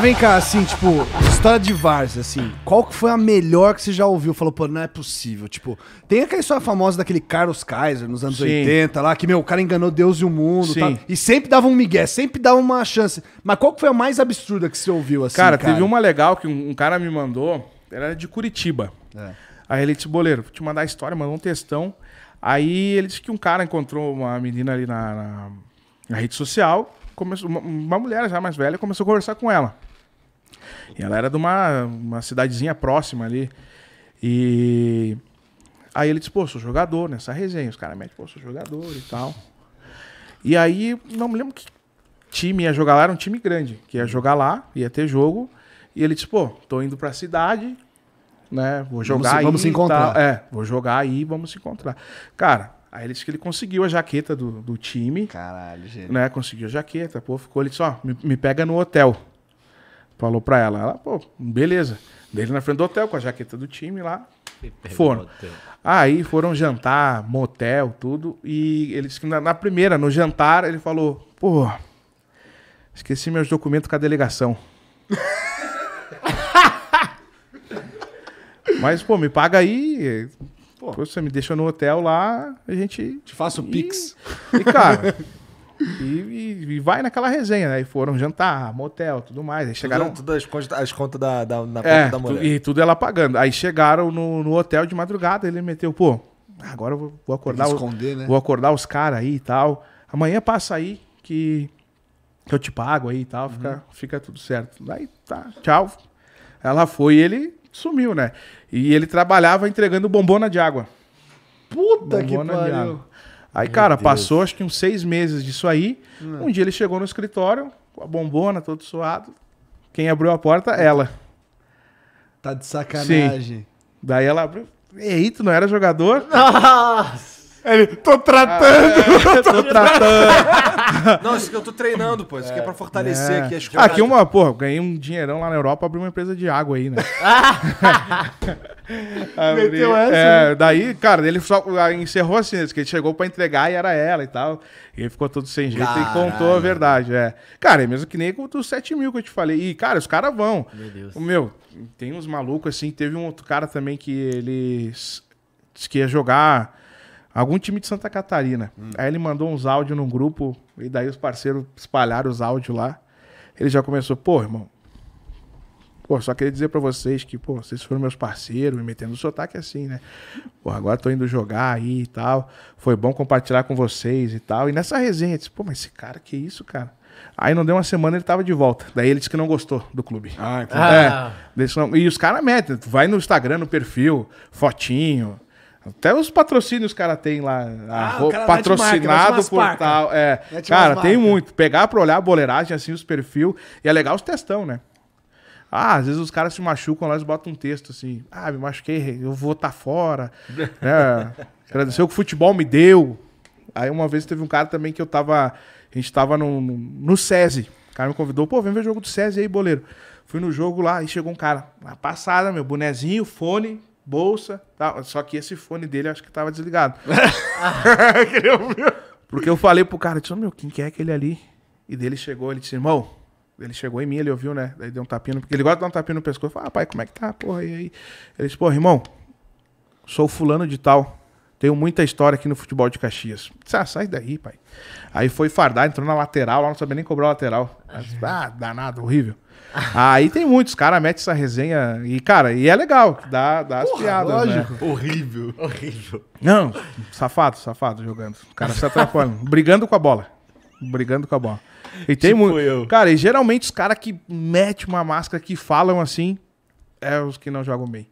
Vem cá, assim, tipo, história de Varsa, assim, qual que foi a melhor que você já ouviu? Falou, pô, não é possível. Tipo, tem aquela história famosa daquele Carlos Kaiser nos anos Sim. 80 lá, que, meu, o cara enganou Deus e o mundo. Tá? Sim. e sempre dava um migué, sempre dava uma chance. Mas qual que foi a mais absurda que você ouviu, assim? Cara, cara? teve uma legal que um, um cara me mandou, era de Curitiba. É. Aí ele disse, boleiro, vou te mandar a história, mandou um textão. Aí ele disse que um cara encontrou uma menina ali na, na, na rede social, começou, uma, uma mulher já mais velha, começou a conversar com ela. E ela era de uma, uma cidadezinha próxima ali. E aí ele disse, pô, sou jogador nessa resenha. Os caras metem, pô, sou jogador e tal. E aí, não me lembro que time ia jogar lá, era um time grande, que ia jogar lá, ia ter jogo. E ele disse, pô, tô indo pra cidade, né? Vou jogar vamos, aí. Vamos se encontrar. é, vou jogar aí, vamos se encontrar. Cara, aí ele disse que ele conseguiu a jaqueta do, do time. Caralho, gente. Né? Conseguiu a jaqueta, pô, ficou. Ele disse, ó, me, me pega no hotel. Falou pra ela. Ela, pô, beleza. Dele na frente do hotel, com a jaqueta do time lá. Foram. Aí foram jantar, motel, tudo. E ele disse que na, na primeira, no jantar, ele falou: pô, esqueci meus documentos com a delegação. Mas, pô, me paga aí. Pô, você me deixa no hotel lá, a gente. Te faço o e... Pix. E, cara, e, e, e, vai naquela resenha, né? E foram jantar, motel, tudo mais. Aí chegaram. Tudo, tudo as, contas, as contas da, da, na é, da mulher. E tudo ela pagando. Aí chegaram no, no hotel de madrugada, ele meteu, pô, agora eu vou, acordar. esconder, os, né? Vou acordar os caras aí e tal. Amanhã passa aí que, que eu te pago aí e tal. Fica, uhum. fica tudo certo. Daí tá, tchau. Ela foi e ele sumiu, né? E ele trabalhava entregando bombona de água. Puta bombona que pariu. De água. Aí, Meu cara, Deus. passou acho que uns seis meses disso aí. Hum. Um dia ele chegou no escritório, com a bombona, todo suado. Quem abriu a porta? Ela. Tá de sacanagem. Sim. Daí ela abriu. Ei, tu não era jogador? Nossa! Ele, tô tratando! Ah, é, tô, tô tratando! não, isso aqui eu tô treinando, pô. Isso aqui é, pra é. fortalecer é. aqui. Acho que aqui uma, porra, ganhei um dinheirão lá na Europa, abri uma empresa de água aí, né? Meteu essa? É, né? daí, cara, ele só ah, encerrou assim, que ele chegou pra entregar e era ela e tal. E ele ficou todo sem jeito Caralho. e contou a verdade, é. Cara, é mesmo que nem com os 7 mil que eu te falei. E, cara, os caras vão. Meu Deus. Meu, tem uns malucos assim, teve um outro cara também que ele disse que ia jogar algum time de Santa Catarina. Hum. Aí ele mandou uns áudios num grupo e daí os parceiros espalharam os áudios lá. Ele já começou, pô, irmão, Pô, só queria dizer para vocês que, pô, vocês foram meus parceiros, me metendo no sotaque é assim, né? Pô, agora tô indo jogar aí e tal. Foi bom compartilhar com vocês e tal. E nessa resenha, eu disse, pô, mas esse cara, que isso, cara? Aí não deu uma semana, ele tava de volta. Daí ele disse que não gostou do clube. Ah, então. Ah. É, e os caras metem, vai no Instagram, no perfil, fotinho. Até os patrocínios os caras têm lá. Ah, cara patrocinado por tal. É, cara, tem muito. Pegar pra olhar a boleiragem, assim, os perfil. E é legal os testão, né? Ah, às vezes os caras se machucam lá, eles botam um texto assim: ah, me machuquei, eu vou estar tá fora. é, né? agradecer o que o futebol me deu. Aí uma vez teve um cara também que eu tava. A gente tava no, no, SESI. O cara me convidou, pô, vem ver o jogo do SESI aí, boleiro. Fui no jogo lá e chegou um cara, na ah, passada, meu, bonezinho, fone, bolsa, tal. só que esse fone dele acho que tava desligado. Porque eu falei pro cara, disse, meu, quem que é aquele ali? E dele chegou, ele disse, irmão, ele chegou em mim, ele ouviu, né? Daí deu um tapinha porque Ele gosta de dar um tapinha no pescoço. Fala, ah, pai, como é que tá? Porra, e aí? Ele disse, porra, irmão, sou fulano de tal. Tenho muita história aqui no futebol de Caxias. Disse, ah, sai daí, pai. Aí foi fardar, entrou na lateral, lá não sabia nem cobrar a lateral. Disse, ah, danado, horrível. aí tem muitos, cara mete essa resenha e, cara, e é legal, dá, dá Porra, as piadas. Né? Lógico. Né? Horrível. Horrível. Não, safado, safado jogando. O cara se atrapalhando. brigando com a bola. Brigando com a bola. E tem tipo muito. Eu. Cara, e geralmente os caras que metem uma máscara que falam assim é os que não jogam bem.